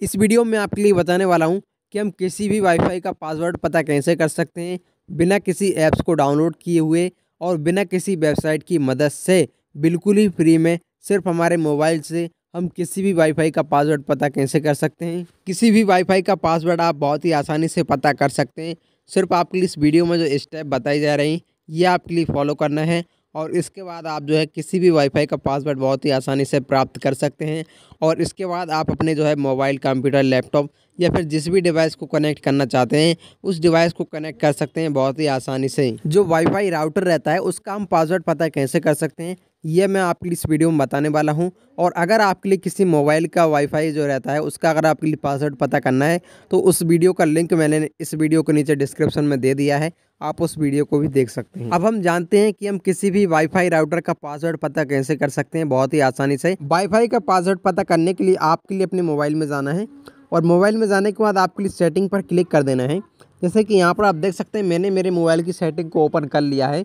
इस वीडियो में आपके लिए बताने वाला हूँ कि हम किसी भी वाईफाई का पासवर्ड पता कैसे कर सकते हैं बिना किसी ऐप्स को डाउनलोड किए हुए और बिना किसी वेबसाइट की मदद से बिल्कुल ही फ्री में सिर्फ हमारे मोबाइल से हम किसी भी वाईफाई का पासवर्ड पता कैसे कर सकते हैं किसी भी वाईफाई का पासवर्ड आप बहुत ही आसानी से पता कर सकते हैं सिर्फ आपके लिए इस वीडियो में जो स्टेप बताई जा रही हैं ये आपके लिए फॉलो करना है और इसके बाद आप जो है किसी भी वाईफाई का पासवर्ड बहुत ही आसानी से प्राप्त कर सकते हैं और इसके बाद आप अपने जो है मोबाइल कंप्यूटर लैपटॉप या फिर जिस भी डिवाइस को कनेक्ट करना चाहते हैं उस डिवाइस को कनेक्ट कर सकते हैं बहुत ही आसानी से जो वाईफाई राउटर रहता है उसका हम पासवर्ड पता कैसे कर सकते हैं ये मैं आपके लिए इस वीडियो में बताने वाला हूँ और अगर आपके लिए किसी मोबाइल का वाईफाई जो रहता है उसका अगर आपके लिए पासवर्ड पता करना है तो उस वीडियो का लिंक मैंने इस वीडियो के नीचे डिस्क्रिप्शन में दे दिया है आप उस वीडियो को भी देख सकते हैं अब हम जानते हैं कि हम किसी भी वाईफाई राउटर का पासवर्ड पता कैसे कर सकते हैं बहुत ही आसानी से वाईफाई का पासवर्ड पता करने के लिए आपके लिए अपने मोबाइल में जाना है और मोबाइल में जाने के बाद आपके लिए सेटिंग पर क्लिक कर देना है जैसे कि यहाँ पर आप देख सकते हैं मैंने मेरे मोबाइल की सेटिंग को ओपन कर लिया है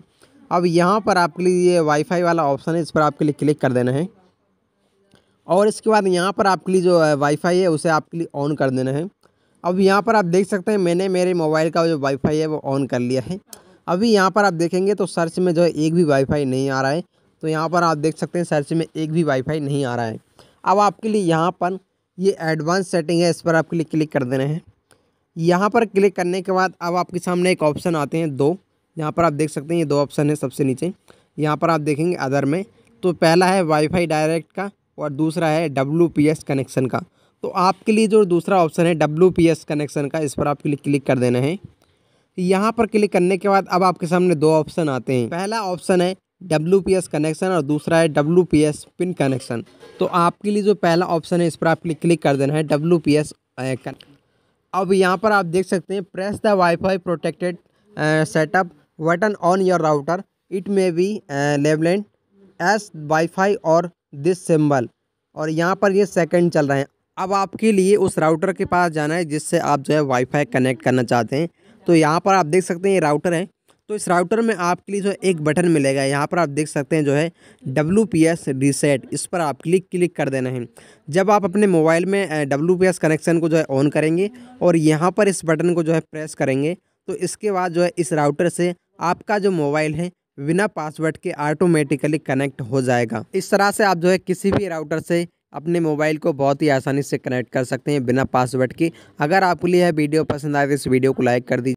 अब यहाँ पर आपके लिए ये वाईफाई वाला ऑप्शन है इस पर आपके लिए क्लिक कर देना है और इसके बाद यहाँ पर आपके लिए जो वाईफाई है उसे आपके लिए ऑन कर देना है अब यहाँ पर आप देख सकते हैं मैंने मेरे मोबाइल का जो वाईफाई है वो ऑन कर लिया है अभी यहाँ पर आप देखेंगे तो सर्च में जो है एक भी वाईफाई नहीं आ रहा है तो यहाँ पर आप देख सकते हैं सर्च में एक भी वाईफाई नहीं आ रहा है अब आपके लिए यहाँ पर ये एडवांस सेटिंग है इस पर आपके लिए क्लिक कर देना है यहाँ पर क्लिक करने के बाद अब आपके सामने एक ऑप्शन आते हैं दो यहाँ पर आप देख सकते हैं ये दो ऑप्शन है सबसे नीचे यहाँ पर आप देखेंगे अदर में तो पहला है वाईफाई डायरेक्ट का और दूसरा है डब्ल्यू कनेक्शन का तो आपके लिए जो दूसरा ऑप्शन है डब्ल्यू कनेक्शन का इस पर आप क्लिक क्लिक कर देना है यहाँ पर क्लिक करने के बाद अब आपके सामने दो ऑप्शन आते हैं पहला ऑप्शन है डब्ल्यू कनेक्शन और दूसरा है डब्ल्यू पिन कनेक्शन तो आपके लिए जो पहला ऑप्शन है इस पर आप क्लिक क्लिक कर देना है डब्ल्यू अब यहाँ पर आप देख सकते हैं press the wifi protected setup button on your router it may be uh, labeled as fi or this symbol और यहाँ पर ये सेकेंड चल रहे हैं अब आपके लिए उस राउटर के पास जाना है जिससे आप जो है वाईफाई कनेक्ट करना चाहते हैं तो यहाँ पर आप देख सकते हैं ये राउटर है तो इस राउटर में आपके लिए जो है एक बटन मिलेगा यहाँ पर आप देख सकते हैं जो है डब्लू पी एस रीसेट इस पर आप क्लिक क्लिक कर देना है जब आप अपने मोबाइल में डब्लू पी एस कनेक्शन को जो है ऑन करेंगे और यहाँ पर इस बटन को जो है प्रेस करेंगे तो इसके बाद जो है इस राउटर से आपका जो मोबाइल है बिना पासवर्ड के ऑटोमेटिकली कनेक्ट हो जाएगा इस तरह से आप जो है किसी भी राउटर से अपने मोबाइल को बहुत ही आसानी से कनेक्ट कर सकते हैं बिना पासवर्ड के अगर आपको लिए वीडियो पसंद आए तो इस वीडियो को लाइक कर दीजिए